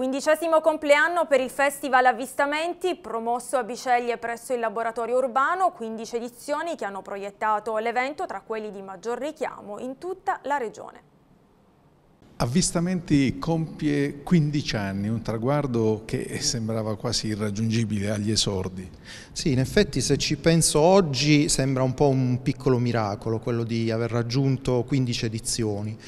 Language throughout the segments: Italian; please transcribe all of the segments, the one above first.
Quindicesimo compleanno per il Festival Avvistamenti, promosso a Biceglie presso il Laboratorio Urbano, 15 edizioni che hanno proiettato l'evento tra quelli di maggior richiamo in tutta la regione. Avvistamenti compie 15 anni, un traguardo che sembrava quasi irraggiungibile agli esordi. Sì, in effetti se ci penso oggi sembra un po' un piccolo miracolo quello di aver raggiunto 15 edizioni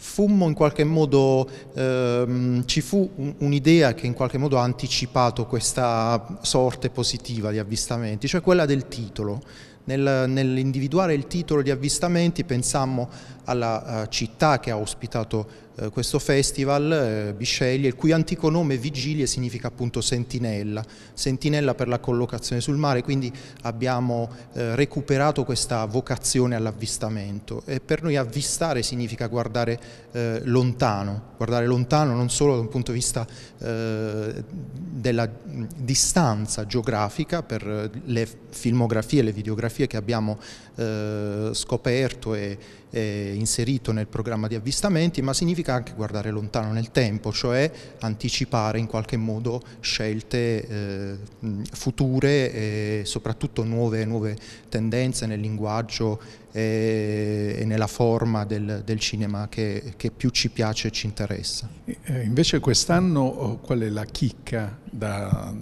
fummo in qualche modo, ehm, ci fu un'idea che in qualche modo ha anticipato questa sorte positiva di avvistamenti, cioè quella del titolo. Nel, nell'individuare il titolo di avvistamenti pensammo alla uh, città che ha ospitato uh, questo festival, uh, Bisceglie, il cui antico nome Vigilie significa appunto sentinella, sentinella per la collocazione sul mare, quindi abbiamo recuperato questa vocazione all'avvistamento e per noi avvistare significa guardare lontano, guardare lontano non solo da un punto di vista della distanza geografica per le filmografie, le videografie, fotografie che abbiamo eh, scoperto e, e, inserito nel programma di avvistamenti, ma significa anche guardare lontano nel tempo, cioè anticipare in qualche modo scelte eh, future e soprattutto nuove, nuove tendenze nel linguaggio eh, e, nella forma del, del cinema che, che, più ci piace e ci interessa. Eh, invece quest'anno oh, qual è la chicca da,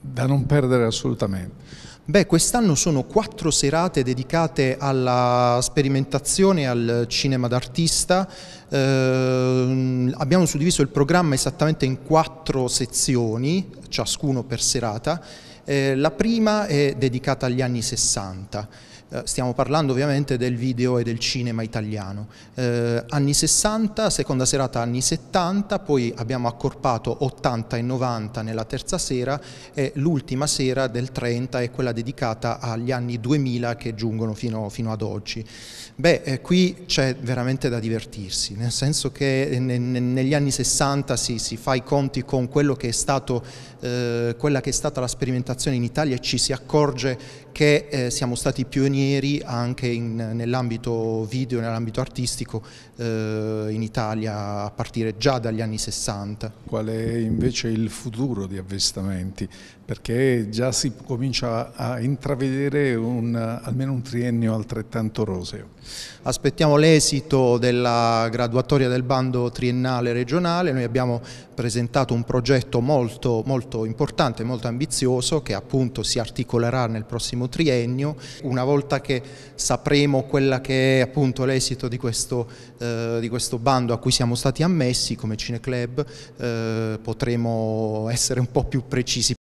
da non perdere assolutamente? Beh, quest'anno sono quattro serate dedicate alla sperimentazione e al cinema d'artista. Eh, abbiamo suddiviso il programma esattamente in quattro sezioni, ciascuno per serata. Eh, la prima è dedicata agli anni 60. Eh, stiamo parlando ovviamente del video e del cinema italiano. Eh, anni 60, seconda serata anni 70, poi abbiamo accorpato 80 e 90 nella terza sera e l'ultima sera del 30 è quella dedicata agli anni 2000 che giungono fino, fino ad oggi. Beh, eh, qui c'è veramente da divertirsi, nel senso che eh, ne, ne, negli anni 60 si, si, fa i conti con che stato, eh, quella che è stata la sperimentazione in Italia e ci si accorge che eh, siamo stati pionieri pionieri anche nell'ambito video, nell'ambito artistico eh, in Italia a partire già dagli anni 60. Qual è invece il futuro di avvestamenti? Perché già si comincia a intravedere un, almeno un triennio altrettanto roseo. Aspettiamo l'esito della graduatoria del bando triennale regionale, noi abbiamo presentato un progetto molto, molto importante, molto ambizioso che appunto si articolerà nel prossimo triennio. Una volta volta che sapremo quella che è appunto l'esito di, eh, di questo, bando a cui siamo stati ammessi come Cineclub eh, potremo essere un po' più precisi